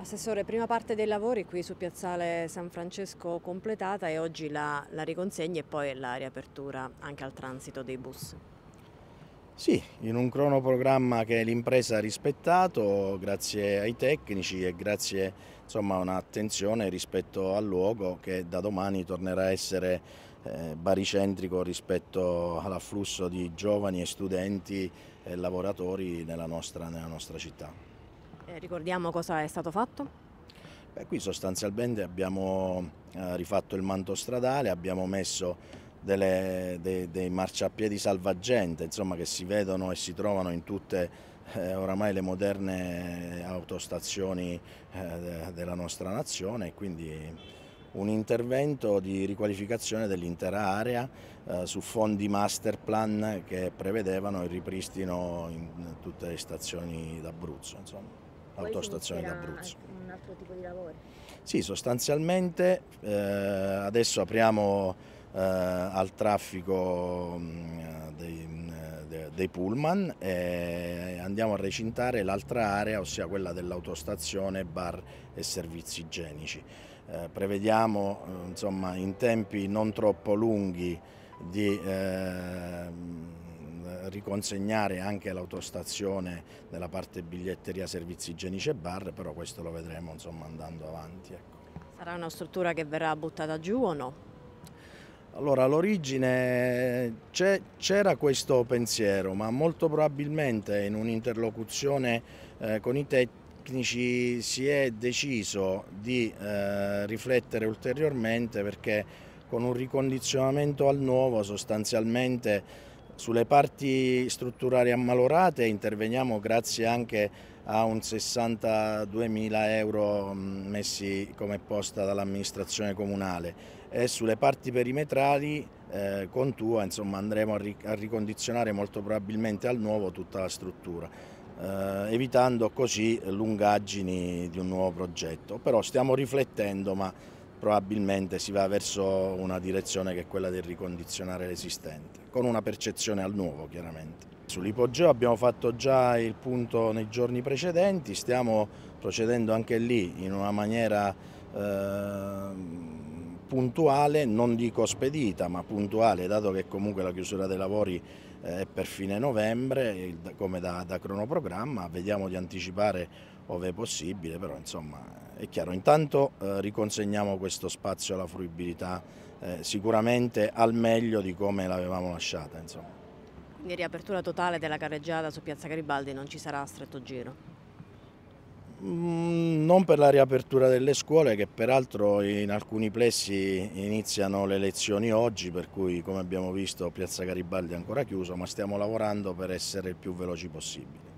Assessore, prima parte dei lavori qui su Piazzale San Francesco completata e oggi la, la riconsegna e poi la riapertura anche al transito dei bus. Sì, in un cronoprogramma che l'impresa ha rispettato grazie ai tecnici e grazie a un'attenzione rispetto al luogo che da domani tornerà a essere eh, baricentrico rispetto all'afflusso di giovani e studenti e lavoratori nella nostra, nella nostra città. Eh, ricordiamo cosa è stato fatto? Beh, qui sostanzialmente abbiamo eh, rifatto il manto stradale, abbiamo messo delle, dei, dei, marciapiedi salvagente insomma, che si vedono e si trovano in tutte eh, oramai le moderne autostazioni eh, della nostra nazione quindi un intervento di riqualificazione dell'intera area eh, su fondi master plan che prevedevano il ripristino in tutte le stazioni d'Abruzzo autostazione d'Abruzzo. Un altro tipo di lavoro? Sì, sostanzialmente eh, adesso apriamo eh, al traffico mh, mm, dei, de, dei, pullman e andiamo a recintare l'altra area, ossia quella dell'autostazione, bar e servizi igienici. Eh, prevediamo insomma, in tempi non troppo lunghi di eh, riconsegnare anche l'autostazione nella parte biglietteria servizi igienici e bar, però questo lo vedremo insomma, andando avanti. Ecco. Sarà una struttura che verrà buttata giù o no? Allora, all'origine c'era questo pensiero, ma molto probabilmente in un'interlocuzione eh, con i tecnici si è deciso di eh, riflettere ulteriormente perché con un ricondizionamento al nuovo sostanzialmente sulle parti strutturali ammalorate interveniamo grazie anche a un 62 mila euro mm, messi come posta dall'amministrazione comunale e sulle parti perimetrali eh, con Tua insomma, andremo a, ric a, ricondizionare molto probabilmente al nuovo tutta la struttura eh, evitando così lungaggini di un nuovo progetto però stiamo riflettendo ma probabilmente si va verso una direzione che è quella del ricondizionare l'esistente, con una percezione al nuovo chiaramente. Sull'ipogeo abbiamo fatto già il punto nei giorni precedenti, stiamo procedendo anche lì in una maniera... Eh, puntuale, non dico spedita, ma puntuale, dato che comunque la chiusura dei lavori eh, è per fine novembre, come da, da cronoprogramma, vediamo di anticipare ove possibile, però insomma è chiaro, intanto eh, riconsegniamo questo spazio alla fruibilità eh, sicuramente al meglio di come l'avevamo lasciata. Insomma. Quindi riapertura totale della carreggiata su Piazza Garibaldi non ci sarà a stretto giro? Mm, non per la riapertura delle scuole che peraltro in alcuni plessi iniziano le lezioni oggi per cui come abbiamo visto Piazza Garibaldi è ancora chiusa ma stiamo lavorando per essere il più veloci possibile.